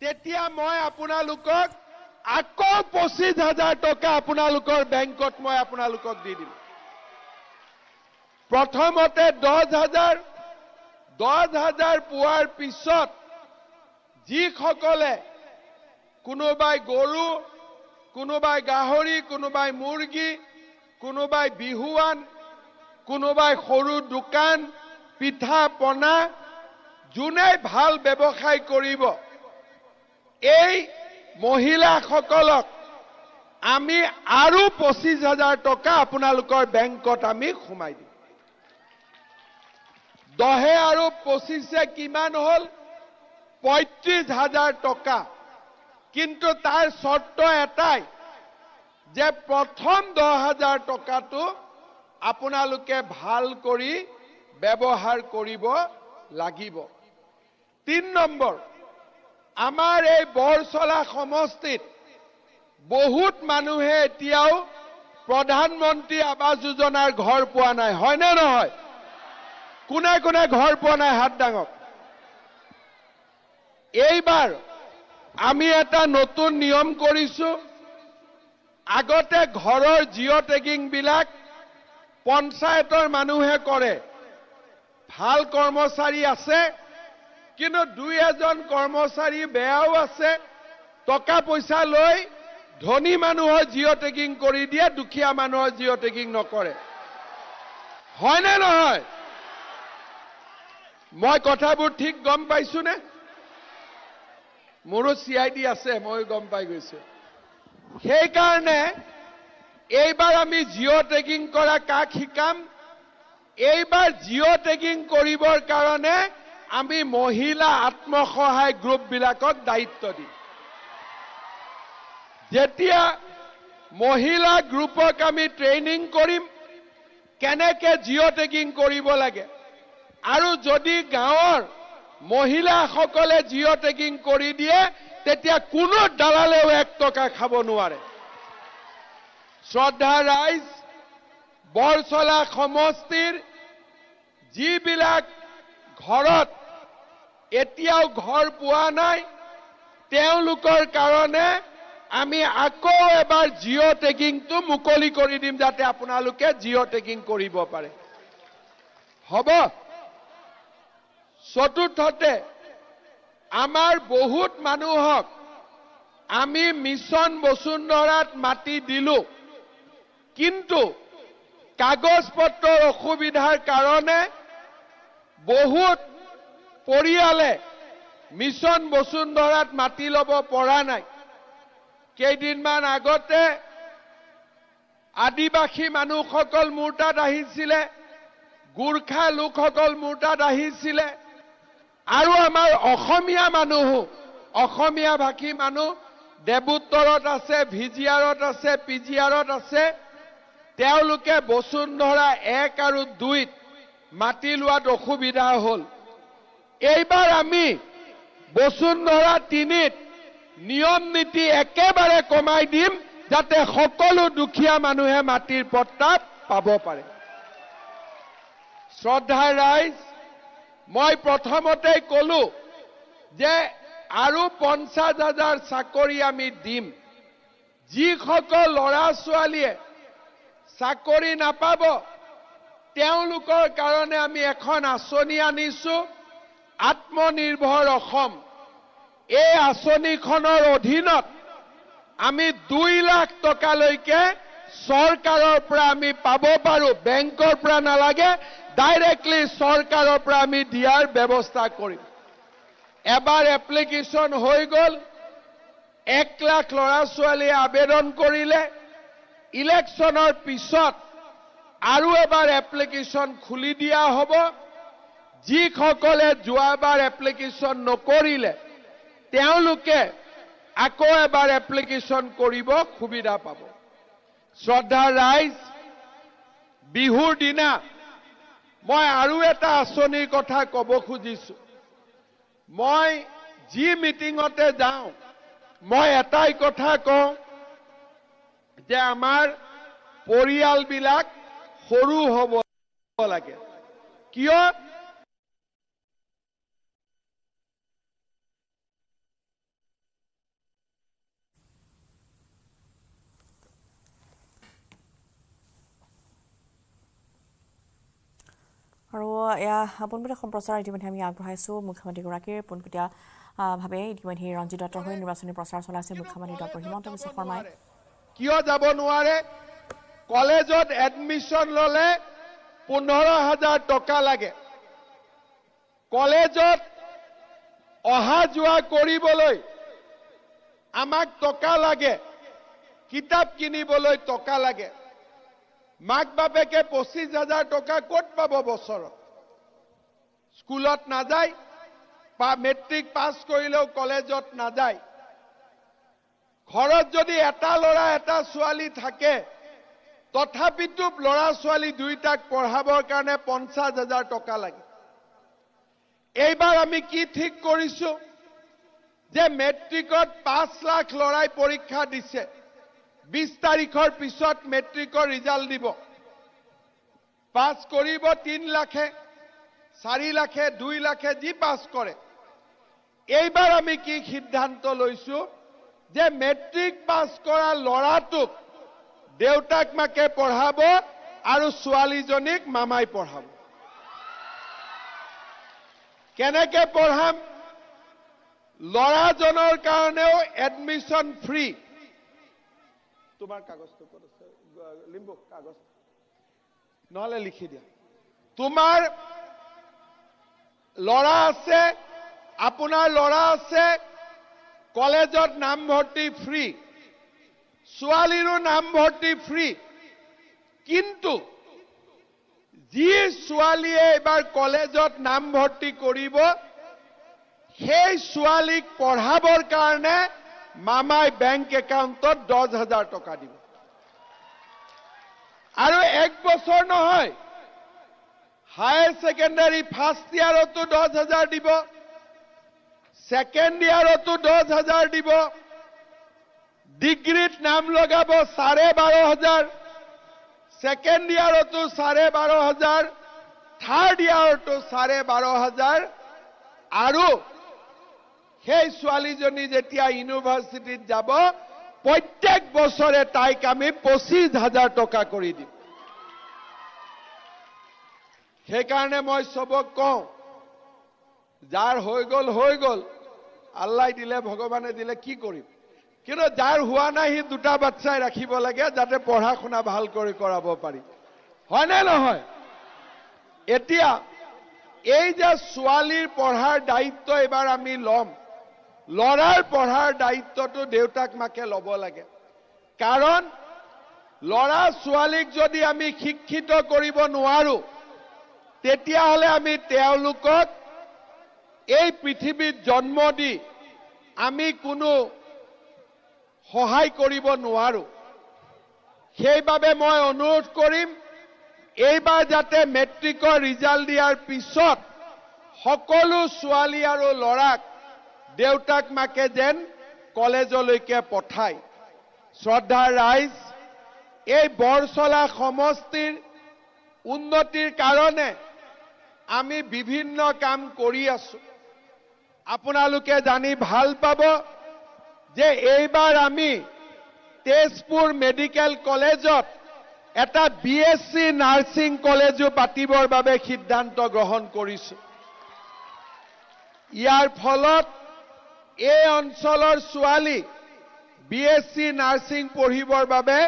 তেতিয়া মই আপোনালোকক আকৌ পঁচিছ হাজাৰ টকা আপোনালোকৰ বেংকত মই আপোনালোকক দি দিম প্ৰথমতে দহ হাজাৰ দহ হাজাৰ পোৱাৰ পিছত যিসকলে কোনোবাই গৰু কোনোবাই গাহৰি কোনোবাই মুৰ্গী কোনোবাই বিহুৱান কোনোবাই সৰু দোকান পিঠা পনা যোনে ভাল ব্যৱসায় কৰিব এই মহিলাসকলক আমি আৰু পঁচিছ হাজাৰ টকা আপোনালোকৰ বেংকত আমি সোমাই দিম দহে আৰু পঁচিছে কিমান হ'ল পঁয়ত্ৰিছ হাজাৰ টকা কিন্তু তাৰ চৰ্ত এটাই যে প্ৰথম দহ হাজাৰ টকাটো আপোনালোকে ভাল কৰি ব্যৱহাৰ কৰিব লাগিব তিনি নম্বৰ আমাৰ এই বৰচলা সমষ্টিত বহুত মানুহে এতিয়াও প্ৰধানমন্ত্ৰী আৱাস যোজনাৰ ঘৰ পোৱা নাই হয়নে নহয় কোনে কোনে ঘৰ পোৱা নাই হাত ডাঙক এইবাৰ আমি এটা নতুন নিয়ম কৰিছো আগতে ঘৰৰ জিঅ' টেগিং বিলাক পঞ্চায়তৰ মানুহে কৰে ভাল কৰ্মচাৰী আছে কিন্তু দুই এজন কৰ্মচাৰী বেয়াও আছে টকা পইচা লৈ ধনী মানুহৰ জিঅ' টেগিং কৰি দিয়ে দুখীয়া মানুহৰ জিঅ' টেগিং নকৰে হয়নে নহয় মই কথাবোৰ ঠিক গম পাইছোনে মোৰো চি আই ডি আছে মই গম পাই গৈছো সেইকাৰণে এইবাৰ আমি জিঅ' টেগিং কৰা কাক শিকাম এইবাৰ জিঅ' টেগিং কৰিবৰ কাৰণে আমি মহিলা আত্মসহায়ক গ্ৰুপবিলাকক দায়িত্ব দিম যেতিয়া মহিলা গ্ৰুপক আমি ট্ৰেইনিং কৰিম কেনেকৈ জিঅ' টেগিং কৰিব লাগে আৰু যদি গাঁৱৰ মহিলাসকলে জিঅ' টেগিং কৰি দিয়ে তেতিয়া কোনো দালালেও এক টকা খাব নোৱাৰে শ্ৰদ্ধা ৰাইজ বৰচলা সমষ্টিৰ যিবিলাক ঘৰত এতিয়াও ঘৰ পোৱা নাই তেওঁলোকৰ কাৰণে আমি আকৌ এবাৰ জিঅ' টেগিংটো মুকলি কৰি দিম যাতে আপোনালোকে জিঅ' টেগিং কৰিব পাৰে হ'ব চতুৰ্থতে আমাৰ বহুত মানুহক আমি মিছন বসুন্ধৰাত মাটি দিলো কিন্তু কাগজ পত্ৰৰ অসুবিধাৰ কাৰণে বহুত পৰিয়ালে মিছন বসুন্ধৰাত মাতি ল'ব পৰা নাই কেইদিনমান আগতে আদিবাসী মানুহসকল মোৰ তাত আহিছিলে গোৰ্খা লোকসকল মোৰ তাত আহিছিলে আৰু আমাৰ অসমীয়া মানুহো অসমীয়া ভাষী মানুহ দেৱোত্তৰত আছে ভি জি আৰত আছে পি জি আৰত আছে তেওঁলোকে বসুন্ধৰা এক আৰু দুইত মাতি লোৱাত অসুবিধা হ'ল এইবাৰ আমি বসুন্ধৰা তিনিত নিয়ম নীতি একেবাৰে কমাই দিম যাতে সকলো দুখীয়া মানুহে মাটিৰ পত্তা পাব পাৰে শ্ৰদ্ধা ৰাইজ মই প্ৰথমতেই ক'লো যে আৰু পঞ্চাছ হাজাৰ চাকৰি আমি দিম যিসকল ল'ৰা ছোৱালীয়ে চাকৰি নাপাব তেওঁলোকৰ কাৰণে আমি এখন আঁচনি আনিছোঁ আত্মনিৰ্ভৰ অসম এই আঁচনিখনৰ অধীনত আমি দুই লাখ টকালৈকে চৰকাৰৰ পৰা আমি পাব পাৰোঁ বেংকৰ পৰা নালাগে ডাইৰেক্টলি চৰকাৰৰ পৰা আমি দিয়াৰ ব্যৱস্থা কৰিম এবাৰ এপ্লিকেশ্যন হৈ গ'ল এক লাখ ল'ৰা ছোৱালীয়ে আবেদন কৰিলে ইলেকশ্যনৰ পিছত আৰু এবাৰ এপ্লিকেশ্যন খুলি দিয়া হ'ব যিসকলে যোৱাবাৰ এপ্লিকেশ্যন নকৰিলে তেওঁলোকে আকৌ এবাৰ এপ্লিকেশ্যন কৰিব সুবিধা পাব শ্ৰদ্ধা ৰাইজ বিহুৰ দিনা মই আৰু এটা আঁচনিৰ কথা ক'ব খুজিছো মই যি মিটিঙতে যাওঁ মই এটাই কথা কওঁ যে আমাৰ পৰিয়ালবিলাক সৰু হ'ব লাগে কিয় আৰু এয়া পোনপটীয়া সম্প্ৰচাৰ ইতিমধ্যে আমি আগবঢ়াইছোঁ মুখ্যমন্ত্ৰীগৰাকীৰ পোনপটীয়াভাৱে ইতিমধ্যে ৰঞ্জিত দত্তৰ হৈ নিৰ্বাচনী প্ৰচাৰ চলাইছে মুখ্যমন্ত্ৰী ডক্টৰ হিমন্ত বিশ্ব শৰ্মাই কিয় যাব নোৱাৰে কলেজত এডমিশ্যন ল'লে পোন্ধৰ হাজাৰ টকা লাগে কলেজত অহা যোৱা কৰিবলৈ আমাক টকা লাগে কিতাপ কিনিবলৈ টকা লাগে মাক বাপেকে পঁচিছ হাজাৰ টকা ক'ত পাব বছৰত স্কুলত নাযায় বা মেট্ৰিক পাছ কৰিলেও কলেজত নাযায় ঘৰত যদি এটা ল'ৰা এটা ছোৱালী থাকে তথাপিতো ল'ৰা ছোৱালী দুইটাক পঢ়াবৰ কাৰণে পঞ্চাছ হাজাৰ টকা লাগে এইবাৰ আমি কি ঠিক কৰিছো যে মেট্ৰিকত পাঁচ লাখ ল'ৰাই পৰীক্ষা দিছে বিশ তাৰিখৰ পিছত মেট্ৰিকৰ ৰিজাল্ট দিব পাছ কৰিব তিনি লাখে চাৰি লাখে দুই লাখে যি পাছ কৰে এইবাৰ আমি কি সিদ্ধান্ত লৈছো যে মেট্ৰিক পাছ কৰা ল'ৰাটোক দেউতাক মাকে পঢ়াব আৰু ছোৱালীজনীক মামাই পঢ়াব কেনেকে পঢ়াম ল'ৰাজনৰ কাৰণেও এডমিশ্যন ফ্ৰী তোমাৰ কাগজটো ক'ত আছে লিম্বু কাগজ নহ'লে লিখি দিয়া তোমাৰ ল'ৰা আছে আপোনাৰ ল'ৰা আছে কলেজত নামভৰ্তি ফ্ৰী ছোৱালীৰো নামভৰ্তি ফ্ৰী কিন্তু যি ছোৱালীয়ে এইবাৰ কলেজত নামভৰ্তি কৰিব সেই ছোৱালীক পঢ়াবৰ কাৰণে মামাই বেংক একাউণ্টত দহ হাজাৰ টকা দিব আৰু এক বছৰ নহয় হায়াৰ ছেকেণ্ডাৰী ফাৰ্ষ্ট ইয়াৰতো দহ হাজাৰ দিব ছেকেণ্ড ইয়াৰতো দহ হাজাৰ দিব ডিগ্ৰীত নাম লগাব চাৰে বাৰ হাজাৰ ছেকেণ্ড ইয়াৰতো চাৰে বাৰ হাজাৰ থাৰ্ড ইয়াৰতো চাৰে বাৰ হাজাৰ আৰু সেই ছোৱালীজনী যেতিয়া ইউনিভাৰ্চিটিত যাব প্ৰত্যেক বছৰে তাইক আমি পঁচিছ হাজাৰ টকা কৰি দিম সেইকাৰণে মই চবক কওঁ যাৰ হৈ গ'ল হৈ গ'ল আল্লাই দিলে ভগৱানে দিলে কি কৰিম কিন্তু যাৰ হোৱা নাই সি দুটা বাচ্চাই ৰাখিব লাগে যাতে পঢ়া শুনা ভাল কৰি কৰাব পাৰি হয়নে নহয় এতিয়া এই যে ছোৱালীৰ পঢ়াৰ দায়িত্ব এইবাৰ আমি ল'ম ল'ৰাৰ পঢ়াৰ দায়িত্বটো দেউতাক মাকে ল'ব লাগে কাৰণ ল'ৰা ছোৱালীক যদি আমি শিক্ষিত কৰিব নোৱাৰোঁ তেতিয়াহ'লে আমি তেওঁলোকক এই পৃথিৱীত জন্ম দি আমি কোনো সহায় কৰিব নোৱাৰোঁ সেইবাবে মই অনুৰোধ কৰিম এইবাৰ যাতে মেট্ৰিকৰ ৰিজাল্ট দিয়াৰ পিছত সকলো ছোৱালী আৰু ল'ৰাক দেউতাক মাকে যেন কলেজলৈকে পঠায় শ্ৰদ্ধা ৰাইজ এই বৰচলা সমষ্টিৰ উন্নতিৰ কাৰণে আমি বিভিন্ন কাম কৰি আছো আপোনালোকে জানি ভাল পাব যে এইবাৰ আমি তেজপুৰ মেডিকেল কলেজত এটা বি এছ চি নাৰ্ছিং কলেজো পাতিবৰ বাবে সিদ্ধান্ত গ্ৰহণ কৰিছোঁ ইয়াৰ ফলত এই অঞ্চলৰ ছোৱালী বি এছ চি নাৰ্ছিং পঢ়িবৰ বাবে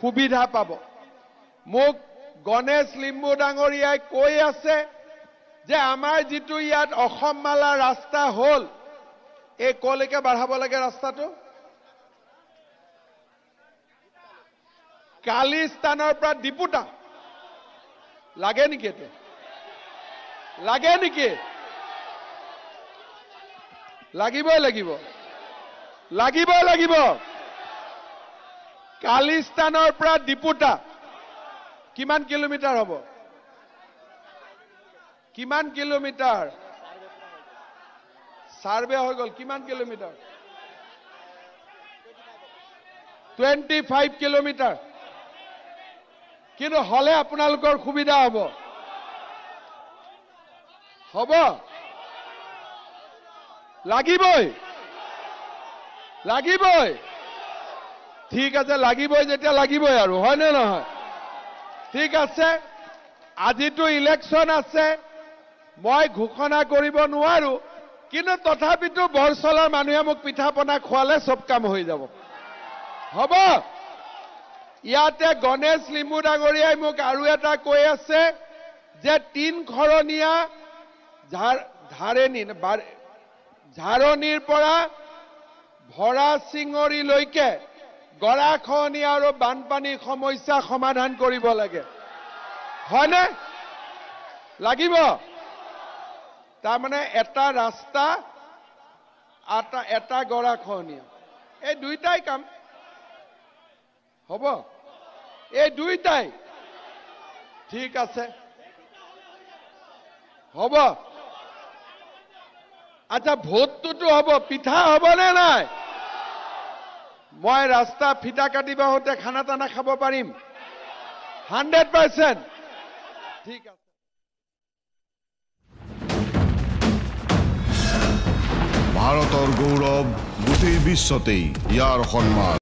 সুবিধা পাব মোক গণেশ লিম্বু ডাঙৰীয়াই কৈ আছে যে আমাৰ যিটো ইয়াত অসম মালা ৰাস্তা হ'ল এই কলৈকে বাঢ়াব লাগে ৰাস্তাটো কালিস্তানৰ পৰা ডিপুটা লাগে নেকি এইটো লাগে নেকি লাগিবই লাগিব লাগিবই লাগিব কালিস্তানৰ পৰা ডিপুটা কিমান কিলোমিটাৰ হ'ব কিমান কিলোমিটাৰ ছাৰ্ভে হৈ গ'ল কিমান কিলোমিটাৰ টুৱেণ্টি ফাইভ কিলোমিটাৰ কিন্তু হ'লে আপোনালোকৰ সুবিধা হ'ব হ'ব লাগিবই লাগিবই ঠিক আছে লাগিবই যেতিয়া লাগিবই আৰু হয়নে নহয় ঠিক আছে আজিতো ইলেকশ্যন আছে মই ঘোষণা কৰিব নোৱাৰো কিন্তু তথাপিতো বৰচলাৰ মানুহে মোক পিঠা পনা খোৱালে চব কাম হৈ যাব হ'ব ইয়াতে গণেশ লিম্বু ডাঙৰীয়াই মোক আৰু এটা কৈ আছে যে তিন খৰণীয়া ধাৰেণী ঝাৰণিৰ পৰা ভৰা চিঙৰিলৈকে গৰাখহনী আৰু বানপানীৰ সমস্যা সমাধান কৰিব লাগে হয়নে লাগিব তাৰমানে এটা ৰাস্তা এটা গৰাখহনীয়া এই দুইটাই কাম হ'ব এই দুইটাই ঠিক আছে হ'ব আচ্ছা ভোটটোতো হ'ব পিঠা হব নে নাই মই ৰাস্তা ফিটা কাটিব হওঁতে খানা টানা খাব পাৰিম হাণ্ড্ৰেড পাৰ্চেণ্ট ঠিক আছে ভাৰতৰ গৌৰৱ গোটেই বিশ্বতেই ইয়াৰ সন্মান